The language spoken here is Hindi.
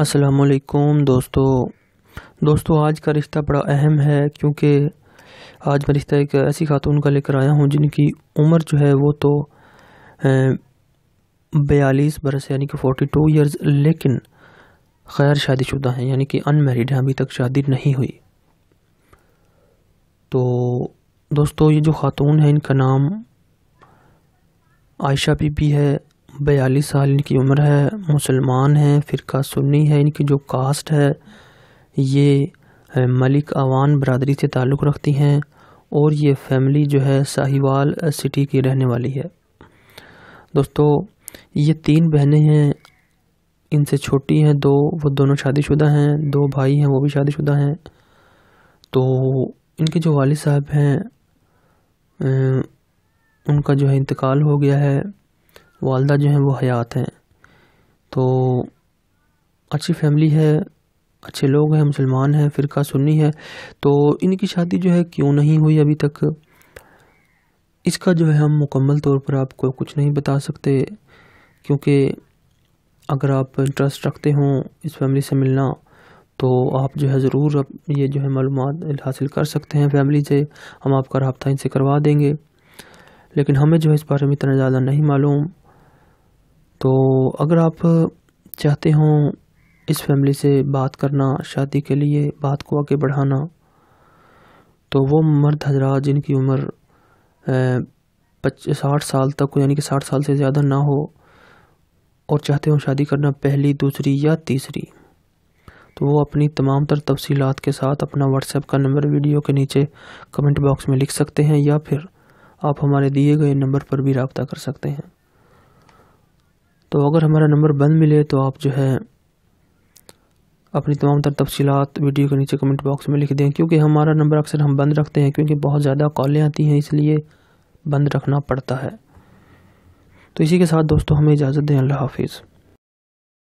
असलकुम दोस्तों दोस्तों आज का रिश्ता बड़ा अहम है क्योंकि आज मैं रिश्ता एक ऐसी खातून का लेकर आया हूँ जिनकी उम्र जो है वो तो बयालीस बरस यानी कि फ़ोर्टी टू ईयर्स लेकिन शादी शादीशुदा हैं यानी कि अनमेरिड हैं अभी तक शादी नहीं हुई तो दोस्तों ये जो ख़ातून है इनका नाम आयशा बीबी है बयालीस साल इनकी उम्र है मुसलमान हैं फ़िरका सुन्नी है इनकी जो कास्ट है ये मलिक अवान बरदरी से ताल्लुक़ रखती हैं और ये फैमिली जो है साहिवाल सिटी की रहने वाली है दोस्तों ये तीन बहनें हैं इनसे छोटी हैं दो वो दोनों शादीशुदा हैं दो भाई हैं वो भी शादीशुदा हैं तो इनके जो वाल साहब हैं उनका जो है इंतकाल हो गया है वालदा जो हैं वो हयात हैं तो अच्छी फैमिली है अच्छे लोग हैं मुसलमान हैं फिर सुन्नी है तो इनकी शादी जो है क्यों नहीं हुई अभी तक इसका जो है हम मुकम्मल तौर पर आपको कुछ नहीं बता सकते क्योंकि अगर आप इंटरेस्ट रखते हों इस फैमिली से मिलना तो आप जो है ज़रूर ये जो है मालूम हासिल कर सकते हैं फैमिली से हम आपका रबता इनसे करवा देंगे लेकिन हमें जो है इस बारे में इतना ज़्यादा नहीं मालूम तो अगर आप चाहते हों इस फैमिली से बात करना शादी के लिए बात को आगे बढ़ाना तो वो मर्द हजरा जिनकी उम्र पच्चीस साठ साल तक यानी कि साठ साल से ज़्यादा ना हो और चाहते हों शादी करना पहली दूसरी या तीसरी तो वो अपनी तमाम तर तफसीत के साथ अपना व्हाट्सएप का नंबर वीडियो के नीचे कमेंट बॉक्स में लिख सकते हैं या फिर आप हमारे दिए गए नंबर पर भी रबता कर सकते हैं तो अगर हमारा नंबर बंद मिले तो आप जो है अपनी तमाम तर तफसीत वीडियो के नीचे कमेंट बॉक्स में लिख दें क्योंकि हमारा नंबर अक्सर हम बंद रखते हैं क्योंकि बहुत ज़्यादा कॉलें आती हैं इसलिए बंद रखना पड़ता है तो इसी के साथ दोस्तों हमें इजाज़त दें अल्लाह हाफिज़